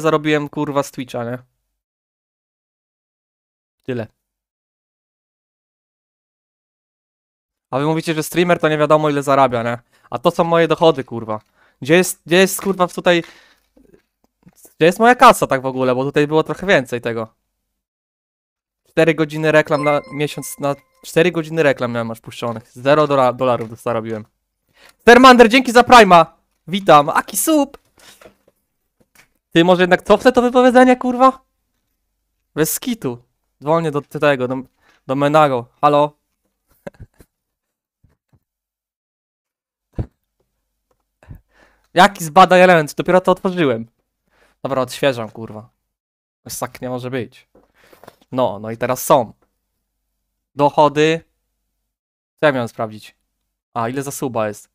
zarobiłem kurwa z Twitcha, nie? Tyle. A wy mówicie, że streamer to nie wiadomo ile zarabia, nie? A to są moje dochody, kurwa. Gdzie jest, gdzie jest kurwa tutaj... Gdzie jest moja kasa tak w ogóle, bo tutaj było trochę więcej tego. 4 godziny reklam na miesiąc, na 4 godziny reklam miałem aż puszczonych. 0 dola dolarów zarobiłem. Termander, dzięki za Prima. Witam. Aki sub. Ty może jednak cofnę to wypowiedzenie, kurwa? Bez skitu. Dzwonię do tego, do, do Menaro. Halo? Jaki zbadaj element? Dopiero to otworzyłem. Dobra, odświeżam, kurwa. Tak nie może być. No, no i teraz są. Dochody. Co ja miałem sprawdzić? A, ile zasuba jest?